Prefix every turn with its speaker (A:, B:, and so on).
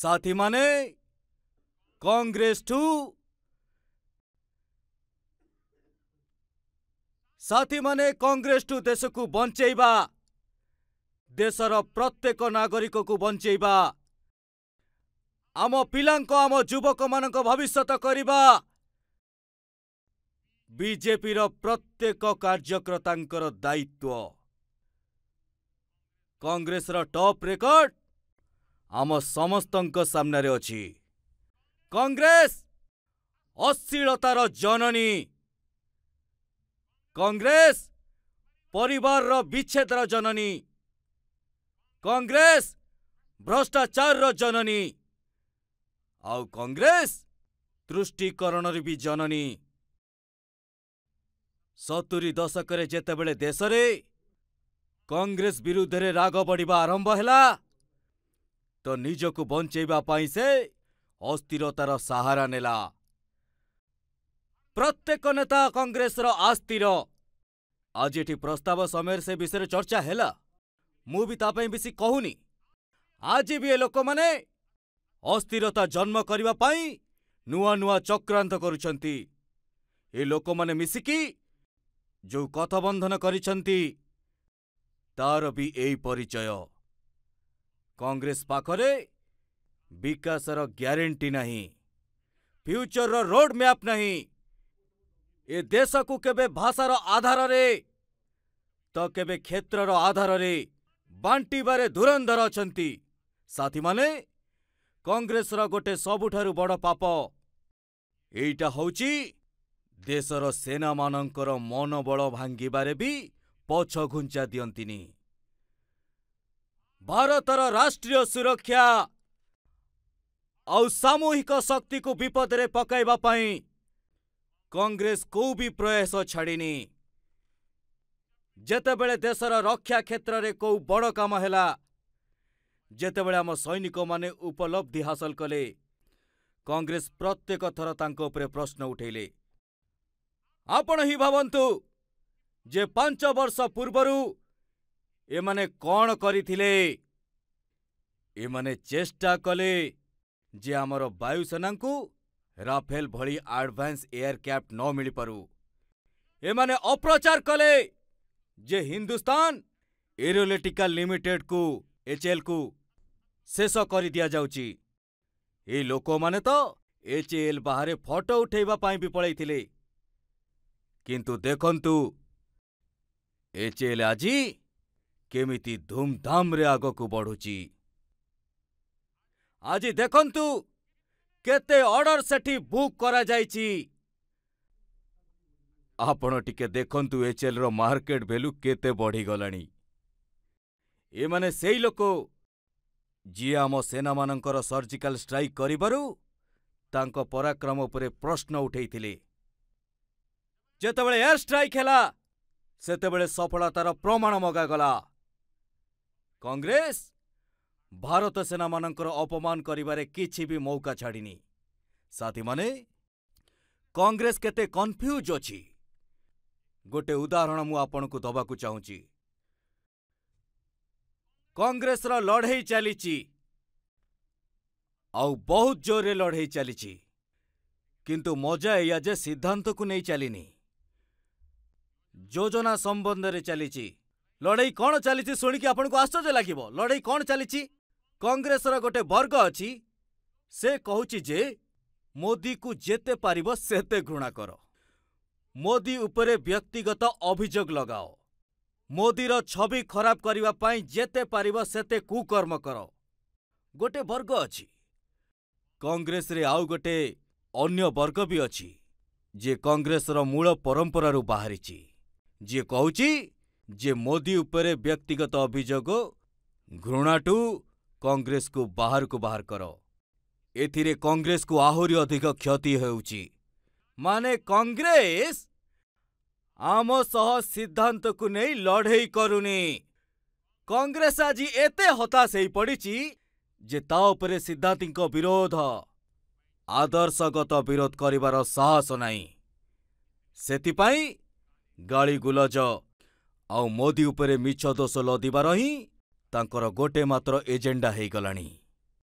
A: ସାଥିମାନେ କଂଗ୍ରେସ ଠୁ ସାଥିମାନେ କଂଗ୍ରେସ ଠୁ ଦେଶକୁ ବଞ୍ଚେଇବା ଦେଶର ପ୍ରତ୍ୟେକ ନାଗରିକକୁ ବଞ୍ଚେଇବା ଆମ ପିଲାଙ୍କ ଆମ ଯୁବକମାନଙ୍କ ଭବିଷ୍ୟତ କରିବା ବିଜେପିର ପ୍ରତ୍ୟେକ କାର୍ଯ୍ୟକର୍ତ୍ତାଙ୍କର ଦାୟିତ୍ୱ କଂଗ୍ରେସର ଟପ୍ ରେକର୍ଡ଼ ଆମ ସମସ୍ତଙ୍କ ସାମ୍ନାରେ ଅଛି କଂଗ୍ରେସ ଅଶ୍ଳୀଳତାର ଜନନୀ କଂଗ୍ରେସ ପରିବାରର ବିଚ୍ଛେଦର ଜନନୀ କଂଗ୍ରେସ ଭ୍ରଷ୍ଟାଚାରର ଜନନୀ ଆଉ କଂଗ୍ରେସ ତୃଷ୍ଟିକରଣର ବି ଜନନୀ ସତୁରୀ ଦଶକରେ ଯେତେବେଳେ ଦେଶରେ କଂଗ୍ରେସ ବିରୁଦ୍ଧରେ ରାଗ ବଢ଼ିବା ଆରମ୍ଭ ହେଲା ତ ନିଜକୁ ବଞ୍ଚେଇବା ପାଇଁ ସେ ଅସ୍ଥିରତାର ସାହାରା ନେଲା ପ୍ରତ୍ୟେକ ନେତା କଂଗ୍ରେସର ଆସ୍ଥିର ଆଜି ଏଠି ପ୍ରସ୍ତାବ ସମୟରେ ସେ ବିଷୟରେ ଚର୍ଚ୍ଚା ହେଲା ମୁଁ ବି ତା ପାଇଁ ବେଶୀ କହୁନି ଆଜି ବି ଏ ଲୋକମାନେ ଅସ୍ଥିରତା ଜନ୍ମ କରିବା ପାଇଁ ନୂଆ ନୂଆ ଚକ୍ରାନ୍ତ କରୁଛନ୍ତି ଏ ଲୋକମାନେ ମିଶିକି ଯେଉଁ କଥବନ୍ଧନ କରିଛନ୍ତି ତା'ର ବି ଏଇ ପରିଚୟ କଂଗ୍ରେସ ପାଖରେ ବିକାଶର ଗ୍ୟାରେଣ୍ଟି ନାହିଁ ଫ୍ୟୁଚରର ରୋଡ୍ ମ୍ୟାପ୍ ନାହିଁ ଏ ଦେଶକୁ କେବେ ଭାଷାର ଆଧାରରେ ତ କେବେ କ୍ଷେତ୍ରର ଆଧାରରେ ବାଣ୍ଟିବାରେ ଧୁରନ୍ଧର ଅଛନ୍ତି ସାଥୀମାନେ କଂଗ୍ରେସର ଗୋଟେ ସବୁଠାରୁ ବଡ଼ ପାପ ଏଇଟା ହେଉଛି ଦେଶର ସେନାମାନଙ୍କର ମନୋବଳ ଭାଙ୍ଗିବାରେ ବି ପଛଘୁଞ୍ଚା ଦିଅନ୍ତିନି ଭାରତର ରାଷ୍ଟ୍ରୀୟ ସୁରକ୍ଷା ଆଉ ସାମୂହିକ ଶକ୍ତିକୁ ବିପଦରେ ପକାଇବା ପାଇଁ କଂଗ୍ରେସ କୋଉ ବି ପ୍ରୟାସ ଛାଡ଼ିନି ଯେତେବେଳେ ଦେଶର ରକ୍ଷା କ୍ଷେତ୍ରରେ କୋଉ ବଡ଼ କାମ ହେଲା ଯେତେବେଳେ ଆମ ସୈନିକମାନେ ଉପଲବ୍ଧି ହାସଲ କଲେ କଂଗ୍ରେସ ପ୍ରତ୍ୟେକ ଥର ତାଙ୍କ ଉପରେ ପ୍ରଶ୍ନ ଉଠାଇଲେ ଆପଣ ହିଁ ଭାବନ୍ତୁ ଯେ ପାଞ୍ଚ ବର୍ଷ ପୂର୍ବରୁ ଏମାନେ କ'ଣ କରିଥିଲେ? ଏମାନେ ଚେଷ୍ଟା କଲେ ଯେ ଆମର ବାୟୁସେନାଙ୍କୁ ରାଫେଲ ଭଳି ଆଡଭାନ୍ସ ଏୟାରକ୍ରାଫ୍ଟ ନ ମିଳିପାରୁ। ଏମାନେ ଅପପ୍ରଚାର କଲେ ଯେ ହିନ୍ଦୁସ୍ତାନ ଏରୋଲେଟିକାଲ ଲିମିଟେଡ୍କୁ ଏଚ୍ଏଲ୍କୁ ଶେଷ କରିଦିଆଯାଉଛି। ଏ ଲୋକମାନେ ତ ଏଚ୍ଏଏଲ୍ ବାହାରେ ଫଟୋ ଉଠେଇବା ପାଇଁ ବି ପଳେଇଥିଲେ। କିନ୍ତୁ ଦେଖନ୍ତୁ, ଏଚ୍ଏଏଲ୍ ଆଜି କେମିତି ଧୁମ୍ଧାମ୍ରେ ଆଗକୁ ବଢ଼ୁଛି ଆଜି ଦେଖନ୍ତୁ କେତେ ଅର୍ଡ଼ର ସେଠି ବୁକ୍ କରାଯାଇଛି ଆପଣ ଟିକେ ଦେଖନ୍ତୁ ଏଚ୍ଏଲ୍ର ମାର୍କେଟ ଭାଲ୍ୟୁ କେତେ ବଢ଼ିଗଲାଣି ଏମାନେ ସେଇ ଲୋକ ଯିଏ ଆମ ସେନାମାନଙ୍କର ସର୍ଜିକାଲ ଷ୍ଟ୍ରାଇକ୍ କରିବାରୁ ତାଙ୍କ ପରାକ୍ରମ ଉପରେ ପ୍ରଶ୍ନ ଉଠେଇଥିଲେ ଯେତେବେଳେ ଏୟାର ଷ୍ଟ୍ରାଇକ୍ ହେଲା ସେତେବେଳେ ସଫଳତାର ପ୍ରମାଣ ମଗାଗଲା କଂଗ୍ରେସ ଭାରତ ସେନାମାନଙ୍କର ଅପମାନ କରିବାରେ କିଛି ବି ମୌକା ଛାଡ଼ିନି ସାଥୀମାନେ କଂଗ୍ରେସ କେତେ କନଫ୍ୟୁଜ୍ ଅଛି ଗୋଟେ ଉଦାହରଣ ମୁଁ ଆପଣଙ୍କୁ ଦେବାକୁ ଚାହୁଁଛି କଂଗ୍ରେସର ଲଢ଼େଇ ଚାଲିଛି ଆଉ ବହୁତ ଜୋରରେ ଲଢ଼େଇ ଚାଲିଛି କିନ୍ତୁ ମଜା ଏଇଆ ଯେ ସିଦ୍ଧାନ୍ତକୁ ନେଇ ଚାଲିନି ଯୋଜନା ସମ୍ବନ୍ଧରେ ଚାଲିଛି ଲଢ଼େଇ କ'ଣ ଚାଲିଛି ଶୁଣିକି ଆପଣଙ୍କୁ ଆଶ୍ଚର୍ଯ୍ୟ ଲାଗିବ ଲଢ଼େଇ କ'ଣ ଚାଲିଛି କଂଗ୍ରେସର ଗୋଟେ ବର୍ଗ ଅଛି ସେ କହୁଛି ଯେ ମୋଦିକୁ ଯେତେ ପାରିବ ସେତେ ଘୃଣା କର ମୋଦି ଉପରେ ବ୍ୟକ୍ତିଗତ ଅଭିଯୋଗ ଲଗାଅ ମୋଦିର ଛବି ଖରାପ କରିବା ପାଇଁ ଯେତେ ପାରିବ ସେତେ କୁକର୍ମ କର ଗୋଟେ ବର୍ଗ ଅଛି କଂଗ୍ରେସରେ ଆଉ ଗୋଟେ ଅନ୍ୟ ବର୍ଗ ବି ଅଛି ଯିଏ କଂଗ୍ରେସର ମୂଳ ପରମ୍ପରାରୁ ବାହାରିଛି ଯିଏ କହୁଛି ଯେ ମୋଦି ଉପରେ ବ୍ୟକ୍ତିଗତ ଅଭିଯୋଗ ଘୃଣାଠୁ କଂଗ୍ରେସକୁ ବାହାରକୁ ବାହାର କର ଏଥିରେ କଂଗ୍ରେସକୁ ଆହୁରି ଅଧିକ କ୍ଷତି ହେଉଛି ମାନେ କଂଗ୍ରେସ ଆମ ସହ ସିଦ୍ଧାନ୍ତକୁ ନେଇ ଲଢ଼େଇ କରୁନି କଂଗ୍ରେସ ଆଜି ଏତେ ହତାଶ ହେଇ ପଡ଼ିଛି ଯେ ତା ଉପରେ ସିଦ୍ଧାନ୍ତିଙ୍କ ବିରୋଧ ଆଦର୍ଶଗତ ବିରୋଧ କରିବାର ସାହସ ନାହିଁ ସେଥିପାଇଁ ଗାଳିଗୁଲଜ ଆଉ ମୋଦି ଉପରେ ମିଛ ଦୋଷ ଲଦିବାର ହିଁ ତାଙ୍କର ଗୋଟେ ମାତ୍ର ଏଜେଣ୍ଡା ହୋଇଗଲାଣି